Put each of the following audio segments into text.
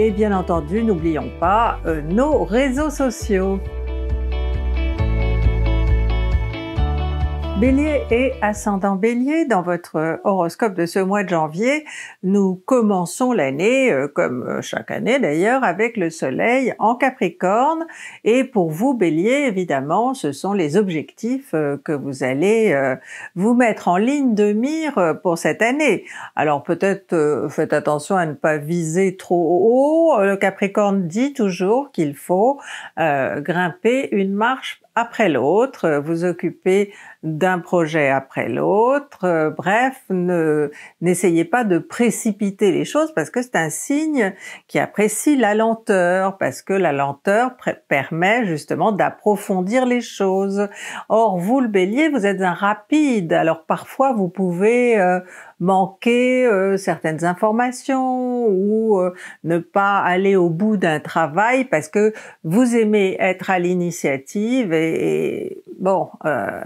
Et bien entendu, n'oublions pas euh, nos réseaux sociaux. Bélier et ascendant bélier, dans votre horoscope de ce mois de janvier, nous commençons l'année, euh, comme euh, chaque année d'ailleurs, avec le soleil en capricorne. Et pour vous, bélier, évidemment, ce sont les objectifs euh, que vous allez vous mettre en ligne de mire pour cette année. Alors peut-être faites attention à ne pas viser trop haut. Le capricorne dit toujours qu'il faut grimper une marche après l'autre, euh, vous occupez d'un projet après l'autre. Euh, bref, ne, n'essayez pas de précipiter les choses parce que c'est un signe qui apprécie la lenteur, parce que la lenteur permet justement d'approfondir les choses. Or, vous, le bélier, vous êtes un rapide, alors parfois vous pouvez euh, manquer euh, certaines informations ou euh, ne pas aller au bout d'un travail parce que vous aimez être à l'initiative et, bon, euh,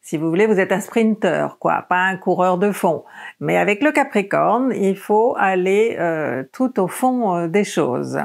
si vous voulez, vous êtes un sprinteur quoi, pas un coureur de fond. Mais avec le Capricorne, il faut aller tout au fond des choses.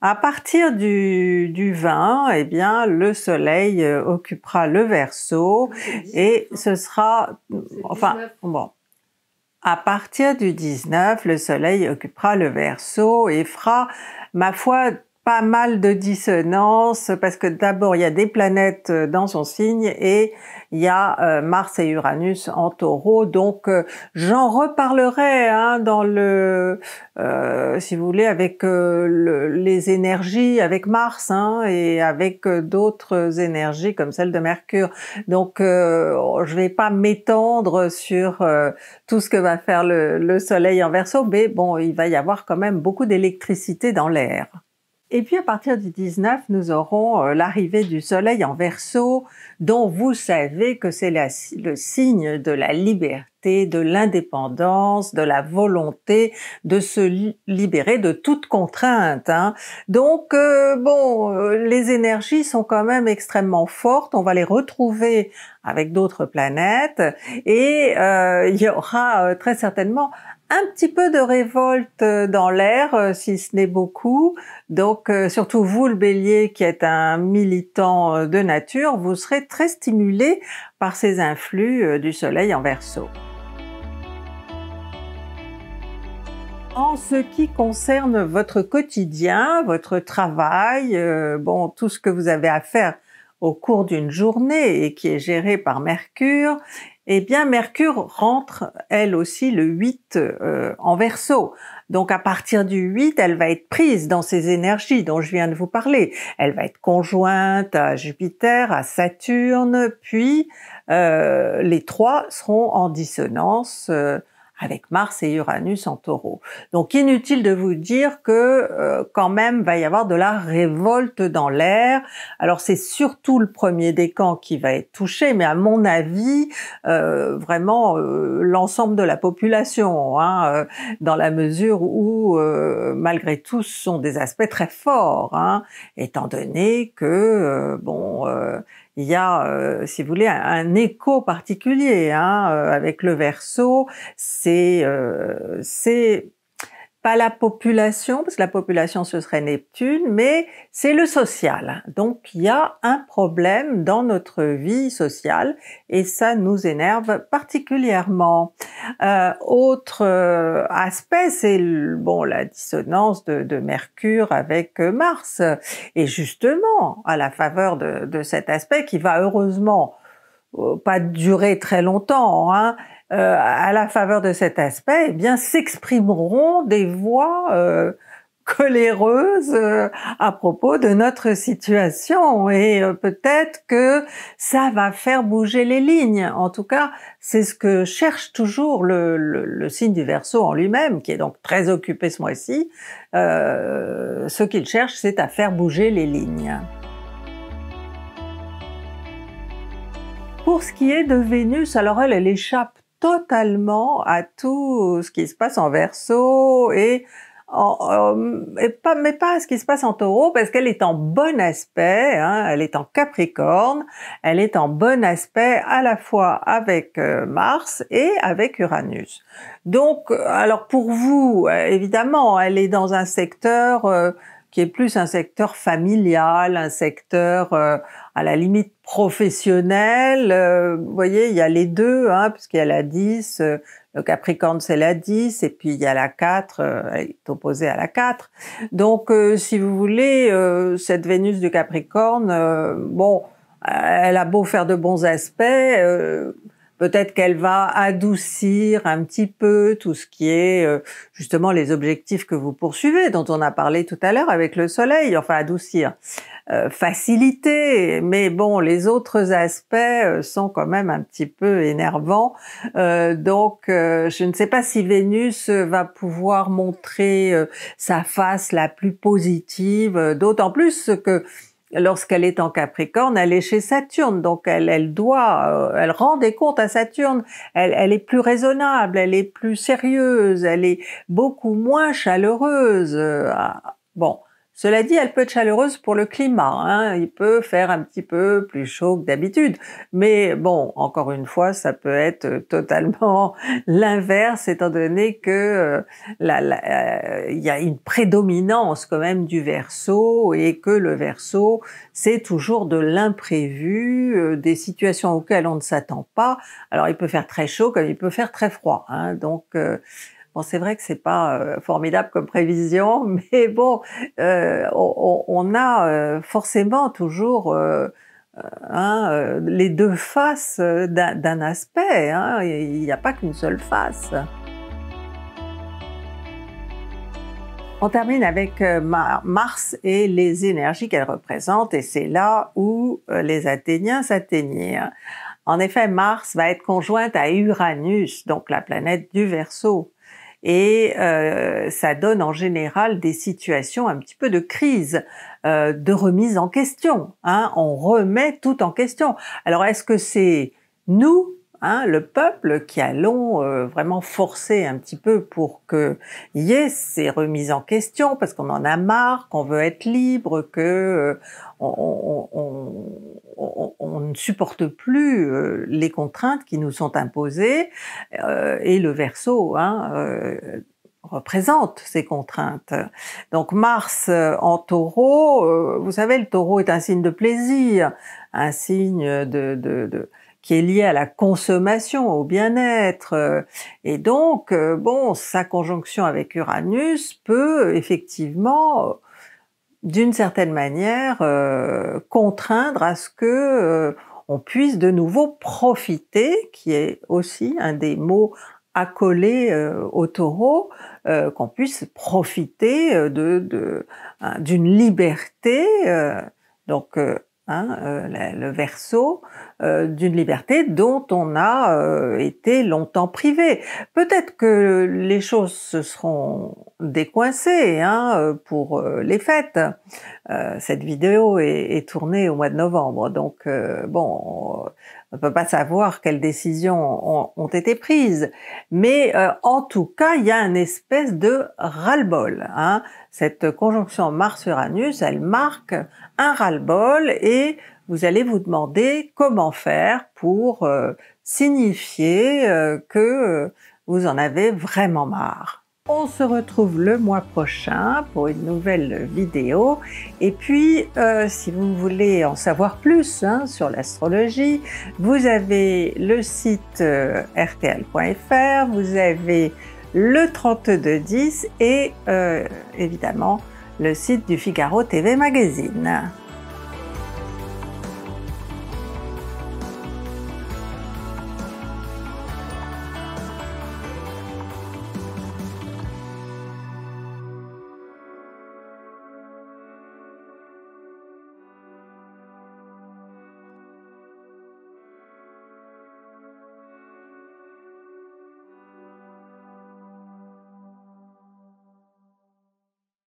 À partir du, du 20, eh bien, le soleil occupera le verso et hein. ce sera, enfin, bon, à partir du 19, le Soleil occupera le Verseau et fera, ma foi, pas mal de dissonances parce que d'abord il y a des planètes euh, dans son signe et il y a euh, Mars et Uranus en taureau. Donc euh, j'en reparlerai hein, dans le, si vous voulez, avec les énergies, avec Mars hein, et avec d'autres énergies comme celle de Mercure. Donc je vais pas m'étendre sur tout ce que va faire le, le Soleil en verso, mais bon, il va y avoir quand même beaucoup d'électricité dans l'air. Et puis à partir du 19, nous aurons euh, l'arrivée du Soleil en verso, dont vous savez que c'est le signe de la liberté, de l'indépendance, de la volonté de se libérer de toute contrainte. Hein. Donc euh, bon, euh, les énergies sont quand même extrêmement fortes. On va les retrouver avec d'autres planètes et il y aura très certainement un petit peu de révolte euh, dans l'air, euh, si ce n'est beaucoup. Donc, euh, surtout vous, le bélier, qui êtes un militant de nature, vous serez très stimulé par ces influx du soleil en verso. En ce qui concerne votre quotidien, votre travail, bon, tout ce que vous avez à faire au cours d'une journée et qui est gérée par Mercure, eh bien Mercure rentre elle aussi le 8 euh, en verso. Donc à partir du 8, elle va être prise dans ces énergies dont je viens de vous parler. Elle va être conjointe à Jupiter, à Saturne, puis euh, les trois seront en dissonance. Euh, avec Mars et Uranus en taureau. Donc inutile de vous dire que euh, quand même va y avoir de la révolte dans l'air. Alors c'est surtout le premier décan qui va être touché, mais à mon avis, euh, vraiment euh, l'ensemble de la population, hein, dans la mesure où malgré tout ce sont des aspects très forts, hein, étant donné que, bon, il y a, euh, si vous voulez, un, écho particulier hein, euh, avec le verso. C'est euh, c'est pas la population, parce que la population ce serait Neptune, mais c'est le social. Donc il y a un problème dans notre vie sociale et ça nous énerve particulièrement. Euh, autre euh, aspect, c'est bon la dissonance de, Mercure avec euh, Mars. Et justement, à la faveur de cet aspect qui va heureusement euh, pas durer très longtemps, hein, euh, à la faveur de cet aspect, eh bien s'exprimeront des voix euh, coléreuses euh, à propos de notre situation et peut-être que ça va faire bouger les lignes. En tout cas, c'est ce que cherche toujours le, le signe du Verseau en lui-même, qui est donc très occupé ce mois-ci. ce qu'il cherche, c'est à faire bouger les lignes. Pour ce qui est de Vénus, alors elle, elle échappe totalement à tout ce qui se passe en Verseau, et, euh, pas, mais pas à ce qui se passe en taureau parce qu'elle est en bon aspect, hein, elle est en capricorne, elle est en bon aspect à la fois avec euh, Mars et avec Uranus. Donc, euh, alors pour vous, évidemment, elle est dans un secteur qui est plus un secteur familial, un secteur euh, à la limite professionnel. Euh, vous voyez, il y a les deux, hein, puisqu'il y a la 10, euh, le Capricorne c'est la 10, et puis il y a la 4, elle est opposée à la 4. Donc, si vous voulez, cette Vénus du Capricorne, bon, elle a beau faire de bons aspects, Peut-être qu'elle va adoucir un petit peu tout ce qui est euh, justement les objectifs que vous poursuivez, dont on a parlé tout à l'heure avec le soleil, enfin adoucir, euh, faciliter, mais bon, les autres aspects euh, sont quand même un petit peu énervants. donc, je ne sais pas si Vénus va pouvoir montrer sa face la plus positive, d'autant plus que lorsqu'elle est en Capricorne, elle est chez Saturne, donc elle, doit, euh, elle rend des comptes à Saturne, elle, elle, est plus raisonnable, elle est plus sérieuse, elle est beaucoup moins chaleureuse. Euh, bon, cela dit, elle peut être chaleureuse pour le climat. Hein. Il peut faire un petit peu plus chaud que d'habitude. Mais bon, encore une fois, ça peut être totalement l'inverse, étant donné que euh, euh, il y a une prédominance quand même du verso et que le verso, c'est toujours de l'imprévu, euh, des situations auxquelles on ne s'attend pas. Alors, il peut faire très chaud comme il peut faire très froid. Hein. Donc, Bon, c'est vrai que c'est pas euh, formidable comme prévision, mais bon, euh, on, a euh, forcément toujours hein, les deux faces d'un aspect. Hein. Il n'y a pas qu'une seule face. On termine avec Mars et les énergies qu'elle représente, et c'est là où les Athéniens s'atteignirent. En effet, Mars va être conjointe à Uranus, donc la planète du Verseau et euh, ça donne en général des situations un petit peu de crise, euh, de remise en question. Hein. On remet tout en question. Alors est-ce que c'est nous Hein, le peuple qui allons euh, vraiment forcer un petit peu pour que y ait ces en question, parce qu'on en a marre, qu'on veut être libre, que euh, on, ne supporte plus euh, les contraintes qui nous sont imposées, et le verso hein, représente ces contraintes. Donc Mars en taureau, vous savez, le taureau est un signe de plaisir, un signe de qui est lié à la consommation, au bien-être. Euh, et donc, euh, bon, sa conjonction avec Uranus peut effectivement, euh, d'une certaine manière, contraindre à ce que on puisse de nouveau profiter, qui est aussi un des mots accolés au taureau, qu'on puisse profiter hein, d'une de, liberté. donc Hein, euh, le verso euh, d'une liberté dont on a euh, été longtemps privé. Peut-être que les choses se seront décoincées hein, pour les fêtes. cette vidéo est, est, tournée au mois de novembre, donc bon, on ne peut pas savoir quelles décisions ont, été prises, mais euh, en tout cas, il y a une espèce de ras-le-bol. Hein. Cette conjonction Mars-Uranus, elle marque un ras-le-bol et vous allez vous demander comment faire pour euh, signifier euh, que vous en avez vraiment marre. On se retrouve le mois prochain pour une nouvelle vidéo. Et puis, euh, si vous voulez en savoir plus hein, sur l'astrologie, vous avez le site rtl.fr, euh, vous avez le 3210 et euh, évidemment le site du Figaro TV Magazine.